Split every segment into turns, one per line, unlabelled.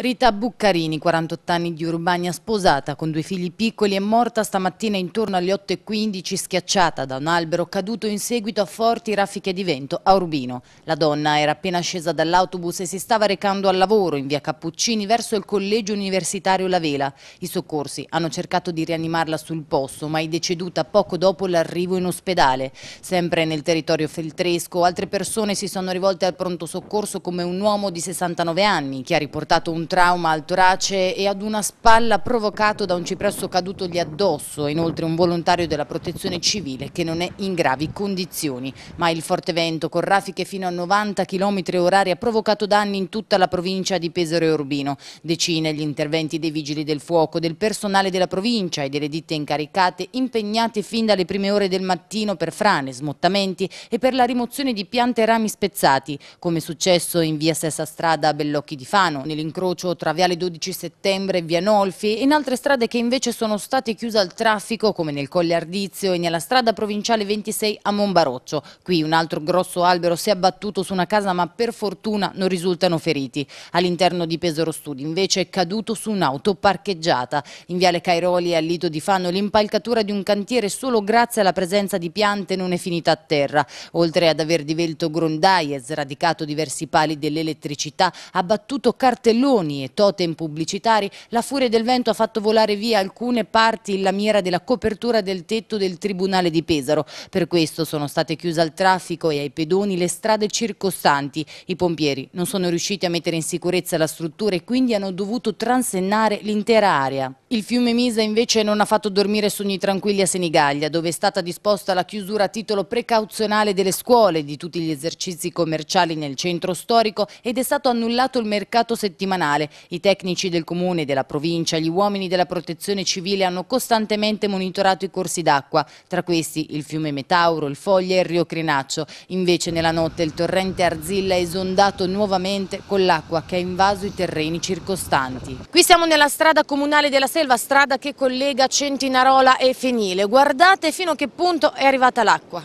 Rita Buccarini, 48 anni di Urbania, sposata con due figli piccoli, è morta stamattina intorno alle 8.15 schiacciata da un albero caduto in seguito a forti raffiche di vento a Urbino. La donna era appena scesa dall'autobus e si stava recando al lavoro in via Cappuccini verso il collegio universitario La Vela. I soccorsi hanno cercato di rianimarla sul posto, ma è deceduta poco dopo l'arrivo in ospedale. Sempre nel territorio feltresco, altre persone si sono rivolte al pronto soccorso come un uomo di 69 anni che ha riportato un trauma al torace e ad una spalla provocato da un cipresso cadutogli addosso, inoltre un volontario della protezione civile che non è in gravi condizioni. Ma il forte vento con raffiche fino a 90 km orari ha provocato danni in tutta la provincia di Pesaro e Urbino. Decine gli interventi dei vigili del fuoco, del personale della provincia e delle ditte incaricate impegnate fin dalle prime ore del mattino per frane, smottamenti e per la rimozione di piante e rami spezzati, come successo in via Sessa Strada a Bellocchi di Fano, nell'incrocio incrocio tra Viale 12 Settembre e Via Nolfi e in altre strade che invece sono state chiuse al traffico come nel Colle Ardizio e nella strada provinciale 26 a Monbaroccio. Qui un altro grosso albero si è abbattuto su una casa ma per fortuna non risultano feriti. All'interno di Pesaro Studi invece è caduto su un'auto parcheggiata. In Viale Cairoli e al Lito di Fano l'impalcatura di un cantiere solo grazie alla presenza di piante non è finita a terra. Oltre ad aver divelto grondaie, sradicato diversi pali dell'elettricità, ha battuto cartelloni cartoni e totem pubblicitari, la furia del vento ha fatto volare via alcune parti in lamiera della copertura del tetto del Tribunale di Pesaro. Per questo sono state chiuse al traffico e ai pedoni le strade circostanti. I pompieri non sono riusciti a mettere in sicurezza la struttura e quindi hanno dovuto transennare l'intera area. Il fiume Misa invece non ha fatto dormire sogni tranquilli a Senigallia, dove è stata disposta la chiusura a titolo precauzionale delle scuole, di tutti gli esercizi commerciali nel centro storico ed è stato annullato il mercato settimanale. I tecnici del comune, e della provincia, gli uomini della protezione civile hanno costantemente monitorato i corsi d'acqua, tra questi il fiume Metauro, il Foglia e il Rio Crinaccio. Invece nella notte il torrente Arzilla è esondato nuovamente con l'acqua che ha invaso i terreni circostanti. Qui siamo nella strada comunale della Senigallia Selva, strada che collega Centinarola e Fenile. Guardate fino a che punto è arrivata l'acqua.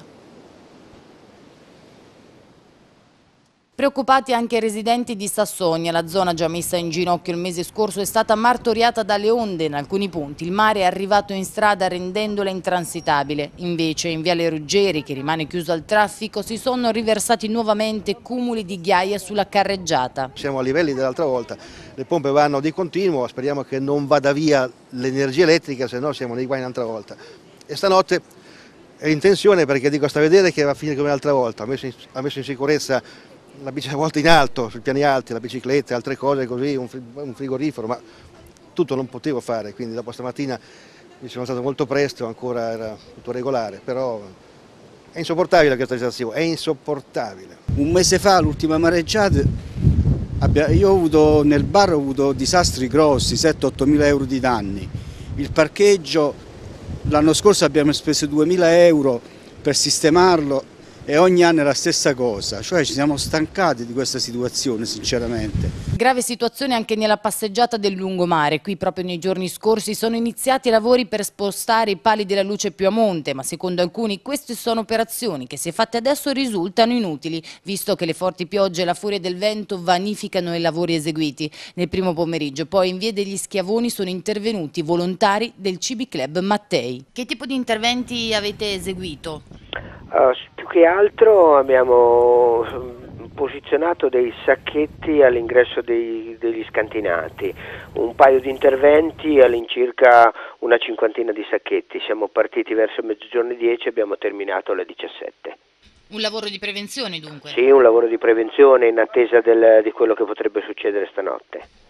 Preoccupati anche i residenti di Sassonia, la zona già messa in ginocchio il mese scorso è stata martoriata dalle onde in alcuni punti. Il mare è arrivato in strada rendendola intransitabile. Invece in Viale Ruggeri, che rimane chiuso al traffico, si sono riversati nuovamente cumuli di ghiaia sulla carreggiata. Siamo
a livelli dell'altra volta, le pompe vanno di continuo, speriamo che non vada via l'energia elettrica, se no siamo nei guai un'altra volta. E stanotte è in tensione perché dico sta a vedere che va a finire come l'altra volta, ha messo in, ha messo in sicurezza la bici a volte in alto, sui piani alti, la bicicletta, altre cose così, un frigorifero, ma tutto non potevo fare, quindi dopo stamattina mi sono stato molto presto, ancora era tutto regolare, però è insopportabile questa situazione, è insopportabile. Un mese fa l'ultima mareggiata, io ho avuto, nel bar ho avuto disastri grossi, 7-8 mila euro di danni, il parcheggio l'anno scorso abbiamo speso 2 mila euro per sistemarlo e ogni anno è la stessa cosa, cioè ci siamo stancati di questa situazione sinceramente.
Grave situazione anche nella passeggiata del lungomare, qui proprio nei giorni scorsi sono iniziati i lavori per spostare i pali della luce più a monte, ma secondo alcuni queste sono operazioni che se fatte adesso risultano inutili, visto che le forti piogge e la furia del vento vanificano i lavori eseguiti. Nel primo pomeriggio poi in via degli Schiavoni sono intervenuti volontari del Cibi Club Mattei. Che tipo di interventi avete eseguito? Uh, che
altro abbiamo mm, posizionato dei sacchetti all'ingresso dei, degli scantinati, un paio di interventi all'incirca una cinquantina di sacchetti. Siamo partiti verso mezzogiorno 10 e abbiamo terminato alle 17.
Un lavoro di prevenzione dunque? Sì,
un lavoro di prevenzione in attesa del, di quello che potrebbe succedere stanotte.